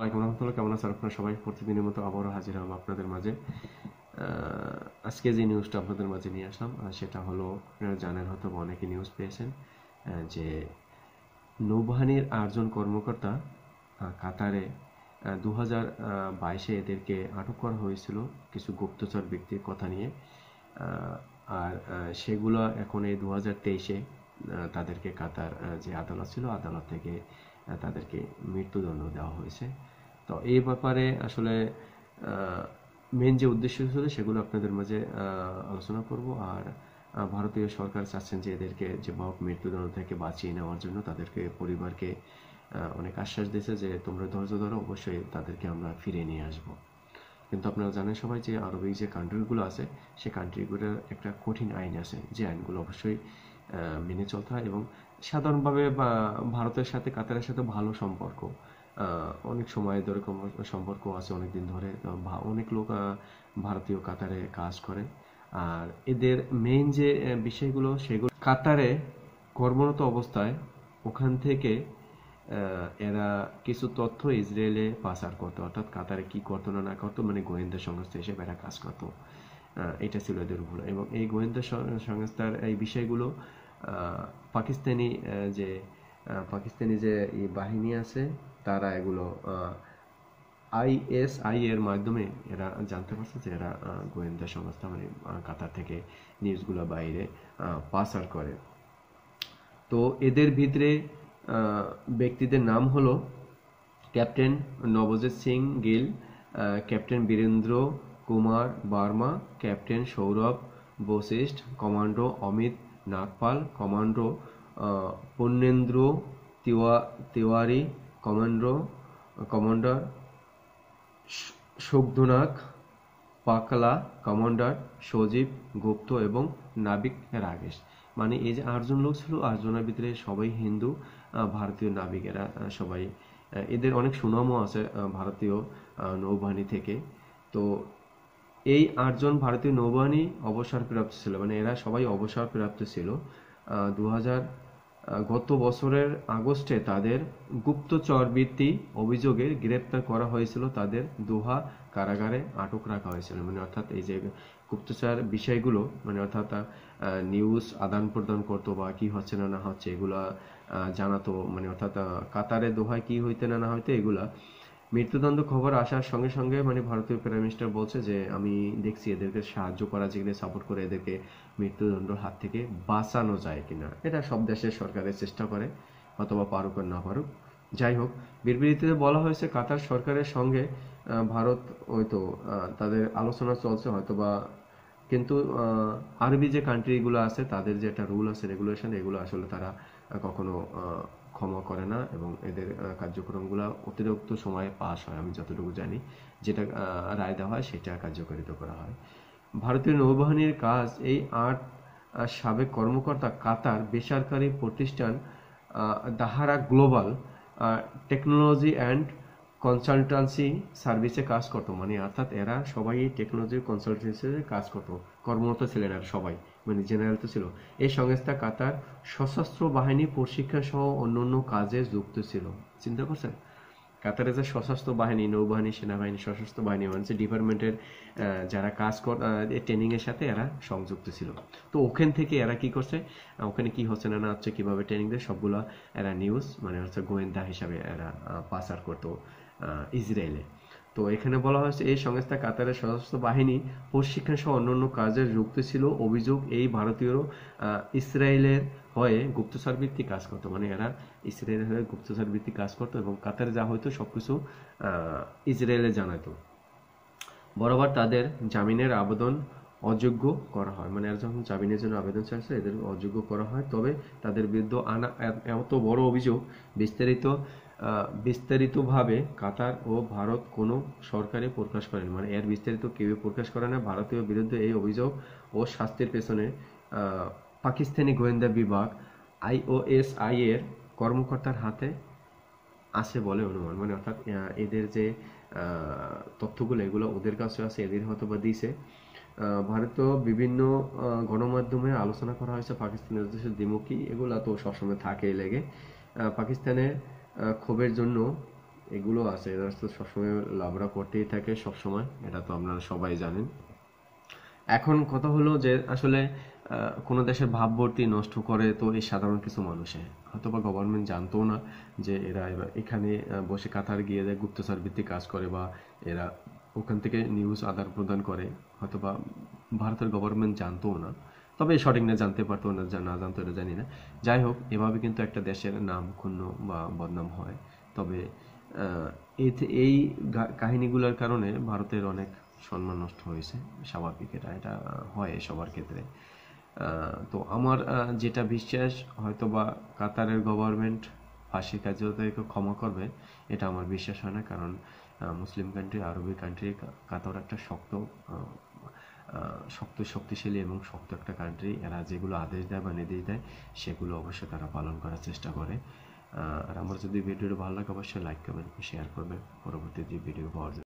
আলাইকুম রহমতুল্লাহ কেমন আছেন আপনারা সবাই প্রতিদিনের মতো আবারও হাজির হলাম আপনাদের মাঝে আজকে যে নিউজটা আপনাদের মাঝে নিয়ে আসলাম সেটা হলো আপনারা জানেন হয়তো অনেকে নিউজ পেয়েছেন যে নৌবাহিনীর আটজন কর্মকর্তা কাতারে দু হাজার বাইশে এদেরকে আটক করা হয়েছিল কিছু গুপ্তচর ব্যক্তির কথা নিয়ে আর সেগুলো এখন এই দু হাজার তেইশে তাদেরকে কাতার যে আদালত ছিল আদালত থেকে তাদেরকে মৃত্যুদণ্ড দেওয়া হয়েছে তো এই ব্যাপারে আসলে মেন যে উদ্দেশ্য ছিল সেগুলো আপনাদের মাঝে আলোচনা করব আর ভারতীয় সরকার চাচ্ছেন যে এদেরকে যে বাহক মৃত্যুদণ্ড থেকে বাঁচিয়ে নেওয়ার জন্য তাদেরকে পরিবারকে অনেক আশ্বাস দিয়েছে যে তোমরা ধৈর্য ধরো অবশ্যই তাদেরকে আমরা ফিরে নিয়ে আসব কিন্তু আপনারা জানেন সবাই যে আরবিক যে কান্ট্রিগুলো আছে সে কান্ট্রিগুলো একটা কঠিন আইন আছে যে আইনগুলো অবশ্যই মেনে চলতে হয় এবং সাধারণভাবে ভারতের সাথে কাতারের সাথে ভালো সম্পর্ক অনেক সময় ধরে সম্পর্ক আছে অনেক দিন ধরে অনেক লোক ভারতীয় কাতারে কাজ করে আর এদের মেইন যে বিষয়গুলো সেগুলো কাতারে কর্মরত অবস্থায় ওখান থেকে এরা কিছু তথ্য ইসরায়েলে পাচার করতো অর্থাৎ কাতারে কি করতো না না করতো মানে গোয়েন্দা সংস্থা হিসেবে এরা কাজ করতো এটা ছিল এদের ভুল এবং এই গোয়েন্দা সংস্থার এই বিষয়গুলো পাকিস্তানি যে পাকিস্তানি যে বাহিনী আছে তারা এগুলো আইএসআই এর মাধ্যমে এরা জানতে পারছে যে এরা গোয়েন্দা সংস্থা মানে কাতার থেকে নিউজগুলো বাইরে পাসার করে তো এদের ভিতরে ব্যক্তিদের নাম হলো captain Navjit Singh Gill captain Birendra Kumar Verma captain Saurabh Vashisht commando Amit Nagpal commando Purnendra তিওয়া তিওয়ারি কমান্ডো কমান্ডার শোকধুনাক পাকলা কমান্ডার সজীব গুপ্ত এবং নাবিক রাগেশ মানে এই যে আটজন লোক ছিল আটজনের ভিতরে সবাই হিন্দু ভারতীয় নাবিকেরা সবাই এদের অনেক সুনামও আছে ভারতীয় নৌবাহিনী থেকে তো এই আটজন ভারতীয় নৌবাহিনী অবসরপ্রাপ্ত ছিল মানে এরা সবাই অবসরপ্রাপ্ত ছিল দু হাজার গত বছরের আগস্টে তাদের গুপ্তচরবৃত্তি অভিযোগে গ্রেপ্তার করা হয়েছিল তাদের দোহা কারাগারে আটক রাখা হয়েছিল মানে অর্থাৎ এই যে গুপ্তচর বিষয়গুলো মানে অর্থাৎ নিউজ আদান প্রদান করতো বা কি হচ্ছে না না হচ্ছে এগুলা জানাতো মানে অর্থাৎ কাতারে দোহায় কি হইতে না না হইতে এগুলা মৃত্যুদণ্ড খবর আসার সঙ্গে সঙ্গে মানে ভারতীয় প্রাইম মিনিস্টার বলছে যে আমি দেখছি এদেরকে সাহায্য করা যেখানে সাপোর্ট করে এদেরকে মৃত্যুদণ্ড হাত থেকে বাঁচানো যায় কিনা এটা সব দেশের সরকারের চেষ্টা করে অথবা পারুক আর না পারুক যাই হোক বিবৃতিতে বলা হয়েছে কাতার সরকারের সঙ্গে ভারত হয়তো তাদের আলোচনা চলছে হয়তো বা কিন্তু আরবি যে কান্ট্রিগুলো আছে তাদের যে একটা রুল আছে রেগুলেশন এগুলো আসলে তারা কখনো ক্ষমা করে না এবং এদের কার্যক্রমগুলো অতিরিক্ত সময়ে পাশ হয় আমি যতটুকু জানি যেটা রায় দেওয়া হয় সেটা কার্যকারিত করা হয় ভারতীয় নৌবাহিনীর কাজ এই আট সাবেক কর্মকর্তা কাতার বেসরকারি প্রতিষ্ঠান Dahra global technology and consultancy সার্ভিসে কাজ করতো মানে অর্থাৎ এরা সবাই টেকনোলজি কনসালটেন্সিতে কাজ করতো কর্মরত ছিলেন আর সবাই মানে জেনারেল তো ছিল এই সংস্থা কাতার সশস্ত্র বাহিনী প্রশিক্ষণ সহ অন্য অন্য কাজে যুক্ত ছিল চিন্তা করছেন কাতারে যে সশস্ত্র বাহিনী নৌবাহিনী সেনাবাহিনী সশস্ত্র বাহিনী মানে ডিপার্টমেন্টের যারা কাজ কর ট্রেনিংয়ের সাথে এরা সংযুক্ত ছিল তো ওখান থেকে এরা কি করছে ওখানে কি হচ্ছে না না হচ্ছে কীভাবে ট্রেনিং দেয় সবগুলো এরা নিউজ মানে হচ্ছে গোয়েন্দা হিসাবে এরা পাচার করতো ইসরায়েলে তো এখানে বলা হয়েছে এই সংস্থা কাতারের সশস্ত্র বাহিনী প্রশিক্ষণ সহ অন্যান্য কাজে যুক্ত ছিল অভিযোগ এই ভারতীয় ইসরায়েলের হয়ে গুপ্তচর ভিত্তিক কাজ করতো মানে এরা ইসরায়েলের হয়ে গুপ্তচর ভিত্তিক কাজ করতো এবং কাতারে যা হয়তো সব কিছু ইসরায়েলে জানাতো বরাবর তাদের জামিনের আবেদন অযোগ্য করা হয় মানে এরা যখন জামিনের জন্য আবেদন চাইছে এদের অযোগ্য করা হয় তবে তাদের বিরুদ্ধে আনা এত বড় অভিযোগ বিস্তারিত বিস্তারিতভাবে কাতার ও ভারত কোনো সরকারে প্রকাশ করেনি মানে এর বিস্তারিত কেউ প্রকাশ করে না ভারতীয় বিরুদ্ধে এই অভিযোগ ও শাস্তির পেছনে পাকিস্তানি গোয়েন্দা বিভাগ আইওএসআই এর কর্মকর্তার হাতে আছে বলে অনুমান মানে অর্থাৎ এদের যে তথ্যগুলো এগুলো ওদের কাছে আছে এদের হয়তো বা দিছে ভারতীয় বিভিন্ন গণমাধ্যমে আলোচনা করা হয়েছে পাকিস্তানের উদ্দেশ্যে দ্বিমুখী এগুলো তো সবসময় থাকে লেগে পাকিস্তানের ক্ষোভের জন্য এগুলো আছে এরা তো সবসময় লাভরা করতেই থাকে সবসময় এটা তো আপনারা সবাই জানেন এখন কথা হলো যে আসলে কোনো দেশের ভাবমূর্তি নষ্ট করে তো এই সাধারণ কিছু মানুষে অথবা গভর্নমেন্ট জানতো না যে এরা এবার এখানে বসে কাতার গিয়ে যায় গুপ্তচর ভিত্তিক কাজ করে বা এরা ওখান থেকে নিউজ আদান প্রদান করে অথবা ভারতের গভর্নমেন্ট জানতো না তবে সঠিক না জানতে পারতো না না জানতো এটা জানি না যাই হোক এভাবে কিন্তু একটা দেশের নাম ক্ষুণ্ণ বা বদনাম হয় তবে এই কাহিনীগুলোর কারণে ভারতের অনেক সম্মান নষ্ট হয়েছে স্বাভাবিক এটা এটা হয় সবার ক্ষেত্রে তো আমার যেটা বিশ্বাস হয়তো বা কাতারের গভর্নমেন্ট ফাঁসি কার্যতাকে ক্ষমা করবে এটা আমার বিশ্বাস হয় না কারণ মুসলিম কান্ট্রি আরবি কান্ট্রি কাতার একটা শক্ত শক্ত শক্তিশালী এবং শক্ত একটা কান্ট্রি এরা যেগুলো আদেশ দেয় বা নির্দেশ দেয় সেগুলো অবশ্যই তারা পালন করার চেষ্টা করে আর আমার যদি ভিডিওটা ভালো লাগে অবশ্যই লাইক করবেন শেয়ার করবেন পরবর্তীতে ভিডিও পাওয়ার জন্য